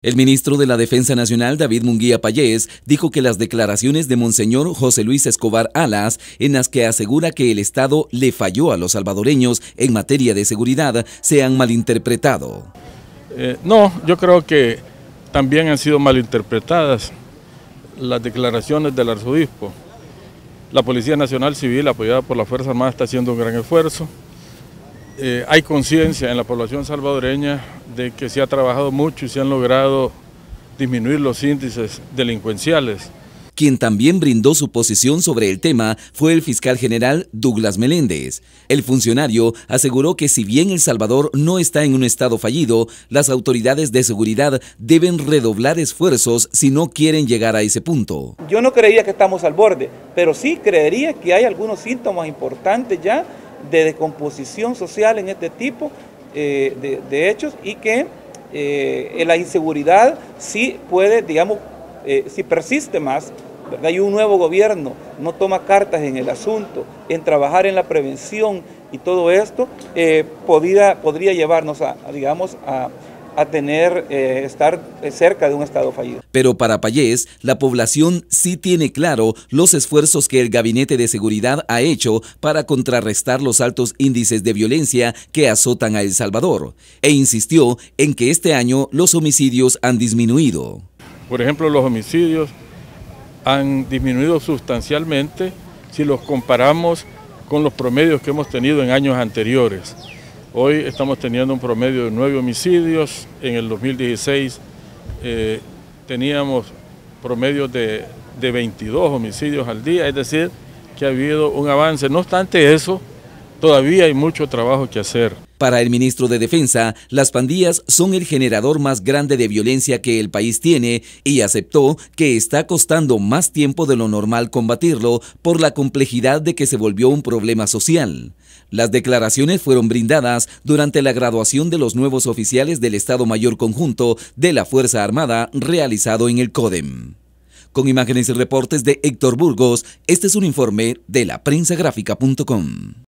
El ministro de la Defensa Nacional, David Munguía Payés, dijo que las declaraciones de Monseñor José Luis Escobar Alas, en las que asegura que el Estado le falló a los salvadoreños en materia de seguridad, se han malinterpretado. Eh, no, yo creo que también han sido malinterpretadas las declaraciones del arzobispo. La Policía Nacional Civil, apoyada por la Fuerza Armada, está haciendo un gran esfuerzo. Eh, hay conciencia en la población salvadoreña de que se ha trabajado mucho y se han logrado disminuir los índices delincuenciales. Quien también brindó su posición sobre el tema fue el fiscal general Douglas Meléndez. El funcionario aseguró que si bien El Salvador no está en un estado fallido, las autoridades de seguridad deben redoblar esfuerzos si no quieren llegar a ese punto. Yo no creía que estamos al borde, pero sí creería que hay algunos síntomas importantes ya de descomposición social en este tipo eh, de, hechos y que eh, la inseguridad sí puede, digamos, eh, si persiste más, hay un nuevo gobierno no toma cartas en el asunto, en trabajar en la prevención y todo esto, podría, podría llevarnos a digamos, a a tener, eh, estar cerca de un Estado fallido. Pero para Payés, la población sí tiene claro los esfuerzos que el Gabinete de Seguridad ha hecho para contrarrestar los altos índices de violencia que azotan a El Salvador, e insistió en que este año los homicidios han disminuido. Por ejemplo, los homicidios han disminuido sustancialmente si los comparamos con los promedios que hemos tenido en años anteriores. Hoy estamos teniendo un promedio de nueve homicidios. En el 2016 eh, teníamos promedio de 22 homicidios al día, es decir, que ha habido un avance. No obstante eso, todavía hay mucho trabajo que hacer. Para el ministro de Defensa, las pandillas son el generador más grande de violencia que el país tiene y aceptó que está costando más tiempo de lo normal combatirlo por la complejidad de que se volvió un problema social. Las declaraciones fueron brindadas durante la graduación de los nuevos oficiales del Estado Mayor Conjunto de la Fuerza Armada realizado en el CODEM. Con imágenes y reportes de Héctor Burgos, este es un informe de la